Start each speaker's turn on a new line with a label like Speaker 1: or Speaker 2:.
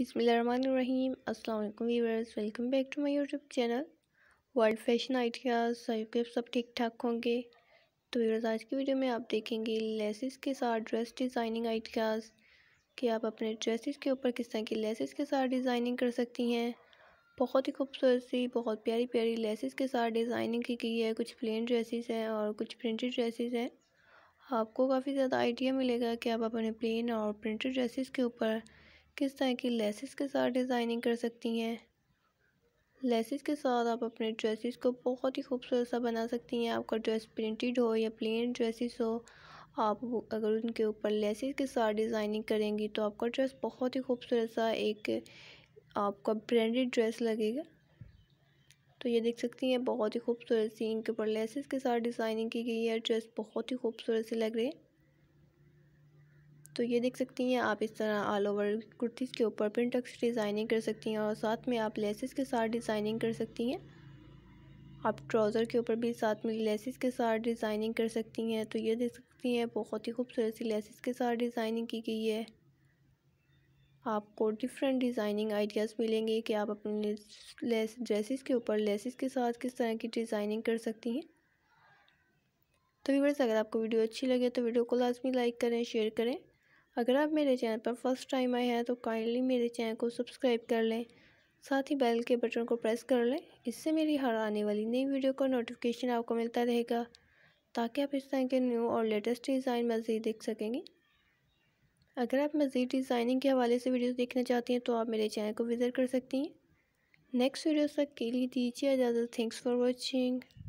Speaker 1: बिसमीम अल्लाम welcome back to my YouTube channel world fashion ideas के सब ठीक ठाक होंगे तो वीवर्स आज की वीडियो में आप देखेंगे लेसेस के साथ ड्रेस डिज़ाइनिंग आइडियाज़ कि आप अपने ड्रेसेस के ऊपर किस तरह की लेसेस के साथ डिज़ाइनिंग कर सकती हैं बहुत ही खूबसूरत सी बहुत प्यारी प्यारी लेसेस के साथ डिज़ाइनिंग की गई है कुछ प्लेन ड्रेसेस हैं और कुछ प्रिंटेड ड्रेसेस हैं आपको काफ़ी ज़्यादा आइडिया मिलेगा कि आप अपने प्लेन और प्रिंटेड ड्रेसेस के ऊपर किस तरह की लेसिस के साथ डिज़ाइनिंग कर सकती हैं लेसिस के साथ आप अपने ड्रेसिस को बहुत ही खूबसूरत सा बना सकती हैं आपका ड्रेस प्रिंटेड हो या प्लेन ड्रेसिस हो आप अगर उनके ऊपर लेसिस के साथ डिज़ाइनिंग करेंगी तो आपका ड्रेस बहुत ही खूबसूरत सा एक आपका ब्रांडेड ड्रेस लगेगा तो ये देख सकती हैं बहुत ही खूबसूरत सी इनके ऊपर लेसिस के साथ डिज़ाइनिंग की गई है ड्रेस बहुत ही खूबसूरत सी लग रही है तो ये देख सकती हैं आप इस तरह ऑल ओवर कुर्तीज़ के ऊपर प्रिंट टक्स डिज़ाइनिंग कर सकती हैं और साथ में आप लेसिस के साथ डिज़ाइनिंग कर सकती हैं आप ट्राउज़र के ऊपर भी साथ में लेसिस के साथ डिज़ाइनिंग कर सकती हैं तो ये देख सकती हैं बहुत ही खूबसूरत सी लेसिस के साथ डिज़ाइनिंग की गई है आपको डिफरेंट डिज़ाइनिंग आइडियाज़ मिलेंगे कि आप अपने लेस ड्रेसिस के ऊपर लेसिस के साथ किस तरह की डिज़ाइनिंग कर सकती हैं तो बस अगर आपको वीडियो अच्छी लगे तो वीडियो को लाजमी लाइक करें शेयर करें अगर आप मेरे चैनल पर फर्स्ट टाइम आए हैं तो काइंडली मेरे चैनल को सब्सक्राइब कर लें साथ ही बेल के बटन को प्रेस कर लें इससे मेरी हर आने वाली नई वीडियो का नोटिफिकेशन आपको मिलता रहेगा ताकि आप इस तरह के न्यू और लेटेस्ट डिज़ाइन मज़ीद देख सकेंगे अगर आप मज़ीद डिज़ाइनिंग के हवाले से वीडियो देखना चाहती हैं तो आप मेरे चैनल को विज़िट कर सकती हैं नेक्स्ट वीडियो तक के लिए दीजिए इजाज़त थैंक्स फॉर वॉचिंग